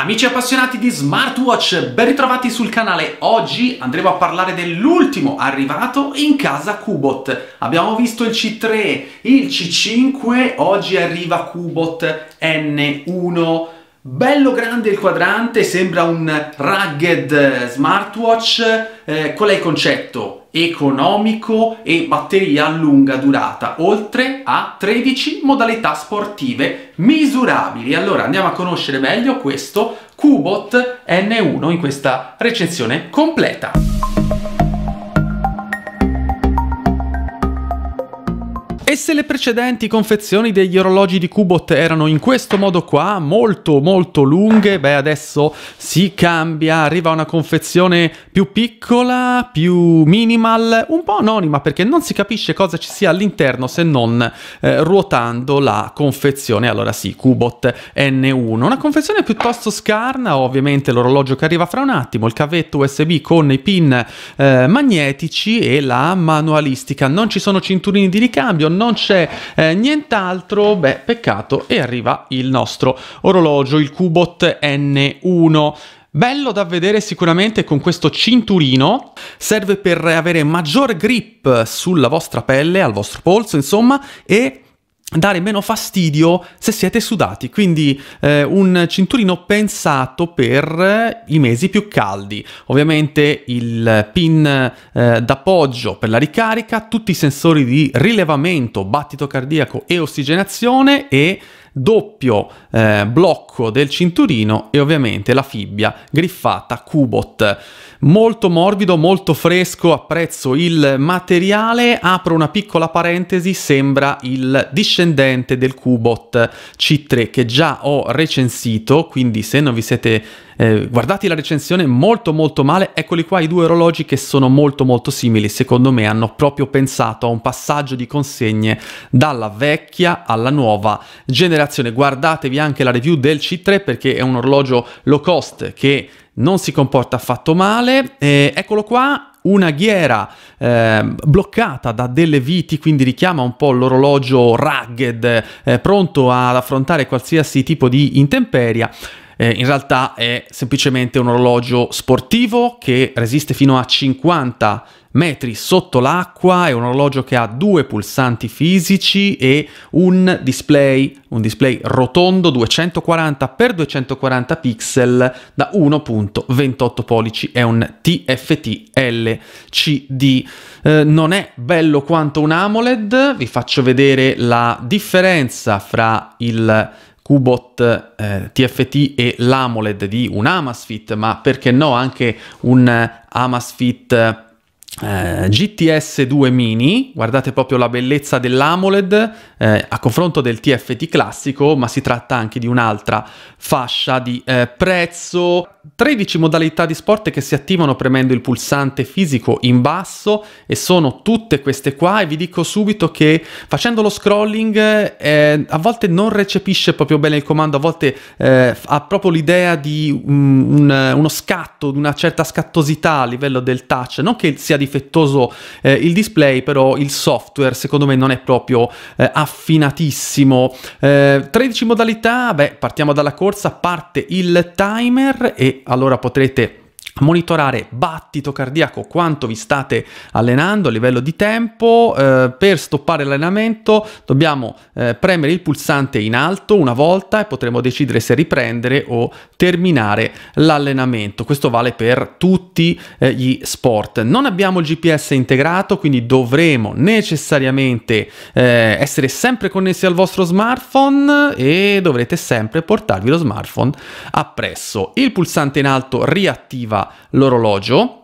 Amici appassionati di smartwatch, ben ritrovati sul canale. Oggi andremo a parlare dell'ultimo arrivato in casa Cubot. Abbiamo visto il C3, il C5, oggi arriva Cubot N1. Bello grande il quadrante, sembra un rugged smartwatch eh, qual è il concetto? Economico e batteria a lunga durata, oltre a 13 modalità sportive misurabili. Allora andiamo a conoscere meglio questo Cubot N1 in questa recensione completa. E se le precedenti confezioni degli orologi di Kubot erano in questo modo qua, molto molto lunghe, beh adesso si cambia, arriva una confezione più piccola, più minimal, un po' anonima perché non si capisce cosa ci sia all'interno se non eh, ruotando la confezione, allora sì, Kubot N1. Una confezione piuttosto scarna, ovviamente l'orologio che arriva fra un attimo, il cavetto USB con i pin eh, magnetici e la manualistica, non ci sono cinturini di ricambio, non c'è eh, nient'altro, beh, peccato, e arriva il nostro orologio, il Cubot N1. Bello da vedere sicuramente con questo cinturino, serve per avere maggior grip sulla vostra pelle, al vostro polso insomma, e dare meno fastidio se siete sudati, quindi eh, un cinturino pensato per eh, i mesi più caldi. Ovviamente il pin eh, d'appoggio per la ricarica, tutti i sensori di rilevamento, battito cardiaco e ossigenazione e doppio eh, blocco del cinturino e ovviamente la fibbia griffata Cubot. Molto morbido, molto fresco, apprezzo il materiale, apro una piccola parentesi, sembra il discendente del Cubot C3 che già ho recensito, quindi se non vi siete eh, guardati la recensione molto molto male, eccoli qua i due orologi che sono molto molto simili, secondo me hanno proprio pensato a un passaggio di consegne dalla vecchia alla nuova generazione. Guardatevi anche la review del C3 perché è un orologio low cost che non si comporta affatto male, eh, eccolo qua una ghiera eh, bloccata da delle viti, quindi richiama un po' l'orologio rugged, eh, pronto ad affrontare qualsiasi tipo di intemperia eh, in realtà è semplicemente un orologio sportivo che resiste fino a 50 metri sotto l'acqua, è un orologio che ha due pulsanti fisici e un display, un display rotondo 240 x 240 pixel da 1.28 pollici, è un TFT LCD. Eh, non è bello quanto un AMOLED, vi faccio vedere la differenza fra il Qbot eh, TFT e l'AMOLED di un Amazfit, ma perché no anche un Amazfit eh, GTS 2 mini, guardate proprio la bellezza dell'AMOLED eh, a confronto del TFT classico, ma si tratta anche di un'altra fascia di eh, prezzo. 13 modalità di sport che si attivano premendo il pulsante fisico in basso e sono tutte queste qua e vi dico subito che facendo lo scrolling eh, a volte non recepisce proprio bene il comando, a volte eh, ha proprio l'idea di un, mm, un, uno scatto, di una certa scattosità a livello del touch, non che sia difettoso eh, il display, però il software secondo me non è proprio eh, affinatissimo. 13 eh, modalità, beh, partiamo dalla corsa, parte il timer e allora potrete monitorare battito cardiaco quanto vi state allenando a livello di tempo eh, per stoppare l'allenamento dobbiamo eh, premere il pulsante in alto una volta e potremo decidere se riprendere o terminare l'allenamento questo vale per tutti eh, gli sport non abbiamo il gps integrato quindi dovremo necessariamente eh, essere sempre connessi al vostro smartphone e dovrete sempre portarvi lo smartphone appresso il pulsante in alto riattiva l'orologio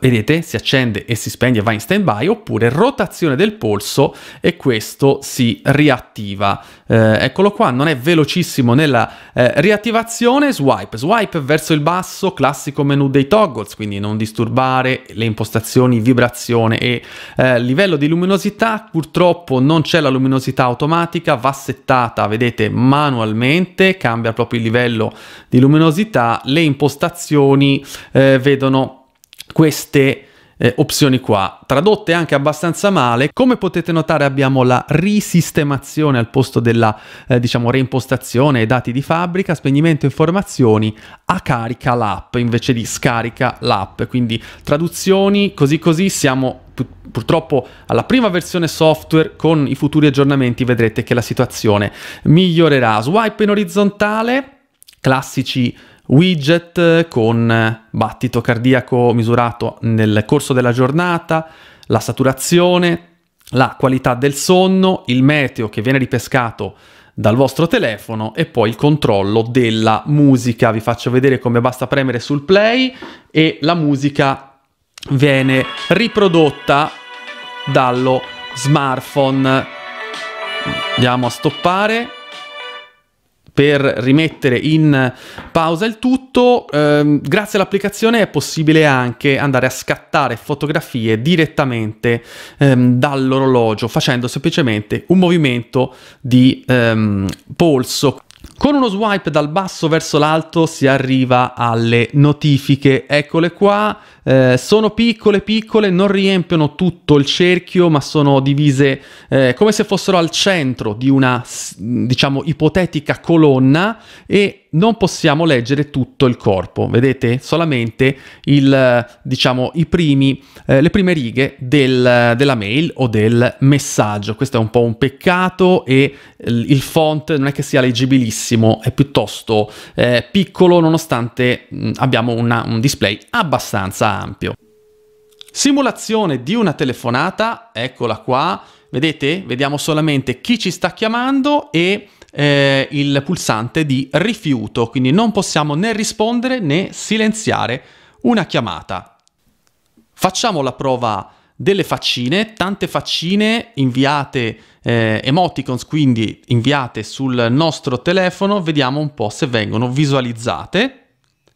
vedete si accende e si spegne va in stand by oppure rotazione del polso e questo si riattiva eh, eccolo qua non è velocissimo nella eh, riattivazione swipe swipe verso il basso classico menu dei toggles quindi non disturbare le impostazioni vibrazione e eh, livello di luminosità purtroppo non c'è la luminosità automatica va settata vedete manualmente cambia proprio il livello di luminosità le impostazioni eh, vedono queste eh, opzioni qua, tradotte anche abbastanza male. Come potete notare abbiamo la risistemazione al posto della, eh, diciamo, reimpostazione e dati di fabbrica, spegnimento informazioni a carica l'app invece di scarica l'app. Quindi traduzioni, così così siamo purtroppo alla prima versione software con i futuri aggiornamenti vedrete che la situazione migliorerà. Swipe in orizzontale, classici widget con battito cardiaco misurato nel corso della giornata, la saturazione, la qualità del sonno, il meteo che viene ripescato dal vostro telefono e poi il controllo della musica. Vi faccio vedere come basta premere sul play e la musica viene riprodotta dallo smartphone. Andiamo a stoppare per rimettere in pausa il tutto, ehm, grazie all'applicazione è possibile anche andare a scattare fotografie direttamente ehm, dall'orologio facendo semplicemente un movimento di ehm, polso. Con uno swipe dal basso verso l'alto si arriva alle notifiche, eccole qua, eh, sono piccole piccole, non riempiono tutto il cerchio ma sono divise eh, come se fossero al centro di una diciamo ipotetica colonna e non possiamo leggere tutto il corpo, vedete? Solamente il, diciamo, i primi, eh, le prime righe del, della mail o del messaggio. Questo è un po' un peccato e il font non è che sia leggibilissimo tantissimo, è piuttosto eh, piccolo nonostante mh, mm, abbiamo una, un display abbastanza ampio. Simulazione di una telefonata, eccola qua, vedete? Vediamo solamente chi ci sta chiamando e eh, il pulsante di rifiuto, quindi non possiamo né rispondere né silenziare una chiamata. Facciamo la prova delle faccine, tante faccine inviate, eh, emoticons quindi inviate sul nostro telefono, vediamo un po' se vengono visualizzate.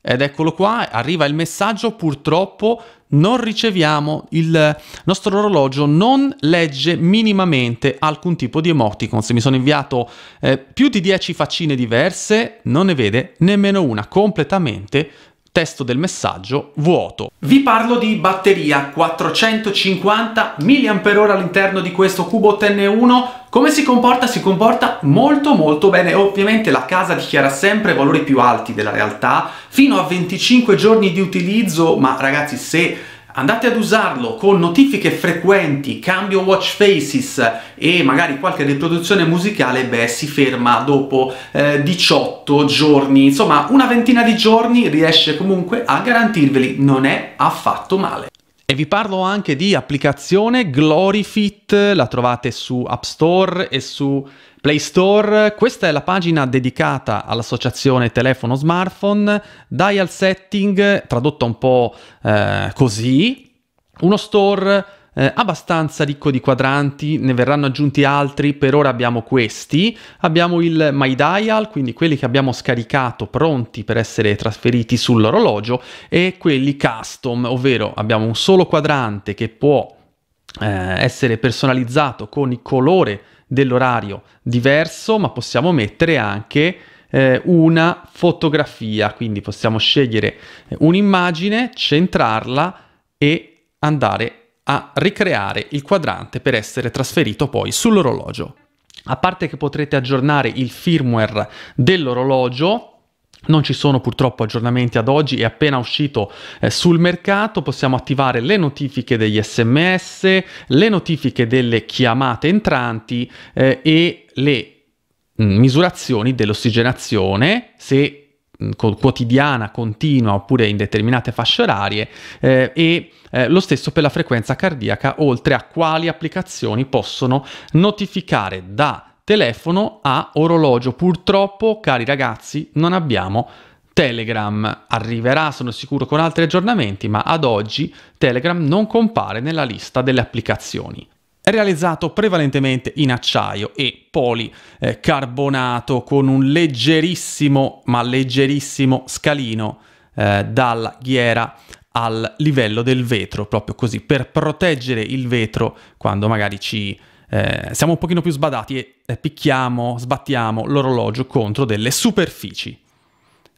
Ed eccolo qua, arriva il messaggio, purtroppo non riceviamo, il nostro orologio non legge minimamente alcun tipo di emoticon. Se mi sono inviato eh, più di 10 faccine diverse, non ne vede nemmeno una, completamente Testo del messaggio vuoto. Vi parlo di batteria 450 mAh all'interno di questo cubo TN1 come si comporta? Si comporta molto molto bene, ovviamente la casa dichiara sempre valori più alti della realtà, fino a 25 giorni di utilizzo, ma ragazzi se andate ad usarlo con notifiche frequenti, cambio watch faces e magari qualche riproduzione musicale, beh, si ferma dopo eh, 18 giorni, insomma una ventina di giorni riesce comunque a garantirveli, non è affatto male. E vi parlo anche di applicazione Gloryfit, la trovate su App Store e su Play Store. Questa è la pagina dedicata all'associazione telefono-smartphone, dial setting, tradotta un po' eh, così, uno store eh, abbastanza ricco di quadranti, ne verranno aggiunti altri, per ora abbiamo questi, abbiamo il My Dial, quindi quelli che abbiamo scaricato pronti per essere trasferiti sull'orologio e quelli custom, ovvero abbiamo un solo quadrante che può eh, essere personalizzato con il colore dell'orario diverso, ma possiamo mettere anche eh, una fotografia, quindi possiamo scegliere un'immagine, centrarla e andare a ricreare il quadrante per essere trasferito poi sull'orologio. A parte che potrete aggiornare il firmware dell'orologio, non ci sono purtroppo aggiornamenti ad oggi, è appena uscito eh, sul mercato, possiamo attivare le notifiche degli sms, le notifiche delle chiamate entranti eh, e le mm, misurazioni dell'ossigenazione se quotidiana, continua oppure in determinate fasce orarie eh, e eh, lo stesso per la frequenza cardiaca, oltre a quali applicazioni possono notificare da telefono a orologio. Purtroppo, cari ragazzi, non abbiamo Telegram. Arriverà, sono sicuro, con altri aggiornamenti, ma ad oggi Telegram non compare nella lista delle applicazioni realizzato prevalentemente in acciaio e policarbonato eh, con un leggerissimo, ma leggerissimo scalino eh, dalla ghiera al livello del vetro, proprio così, per proteggere il vetro quando magari ci eh, siamo un pochino più sbadati e eh, picchiamo, sbattiamo l'orologio contro delle superfici.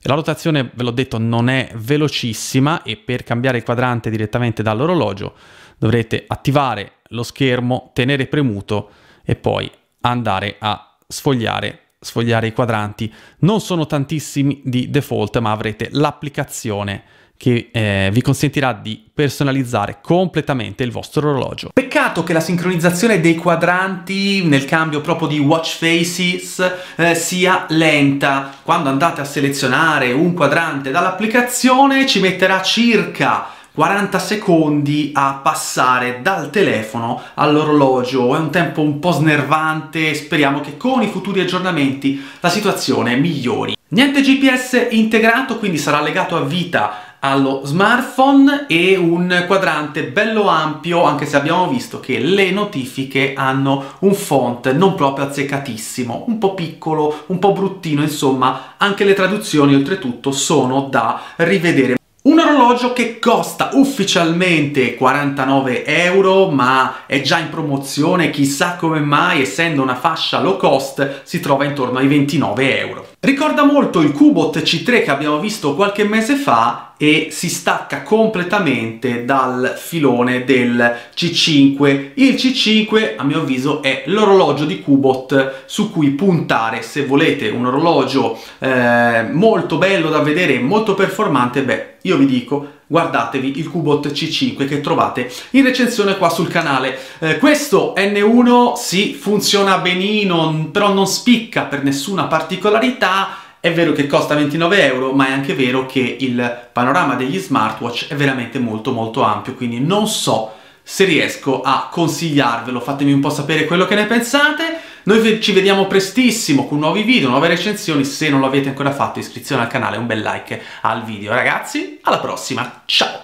La rotazione, ve l'ho detto, non è velocissima e per cambiare il quadrante direttamente dall'orologio dovrete attivare lo schermo, tenere premuto e poi andare a sfogliare sfogliare i quadranti. Non sono tantissimi di default, ma avrete l'applicazione che eh, vi consentirà di personalizzare completamente il vostro orologio. Peccato che la sincronizzazione dei quadranti nel cambio proprio di watch faces eh, sia lenta. Quando andate a selezionare un quadrante dall'applicazione ci metterà circa 40 secondi a passare dal telefono all'orologio, è un tempo un po' snervante, speriamo che con i futuri aggiornamenti la situazione migliori. Niente GPS integrato, quindi sarà legato a vita allo smartphone e un quadrante bello ampio anche se abbiamo visto che le notifiche hanno un font non proprio azzeccatissimo, un po' piccolo, un po' bruttino, insomma anche le traduzioni oltretutto sono da rivedere. Un orologio che costa ufficialmente 49 euro ma è già in promozione, chissà come mai essendo una fascia low cost si trova intorno ai 29 euro. Ricorda molto il Cubot C3 che abbiamo visto qualche mese fa e si stacca completamente dal filone del C5. Il C5 a mio avviso è l'orologio di Cubot su cui puntare se volete un orologio eh, molto bello da vedere, e molto performante, beh io vi dico guardatevi il Cubot C5 che trovate in recensione qua sul canale. Eh, questo N1 si sì, funziona benino, però non spicca per nessuna particolarità, è vero che costa 29 euro, ma è anche vero che il panorama degli smartwatch è veramente molto molto ampio, quindi non so se riesco a consigliarvelo, fatemi un po' sapere quello che ne pensate. Noi ci vediamo prestissimo con nuovi video, nuove recensioni. Se non l'avete ancora fatto, iscrizione al canale, un bel like al video. Ragazzi, alla prossima, ciao!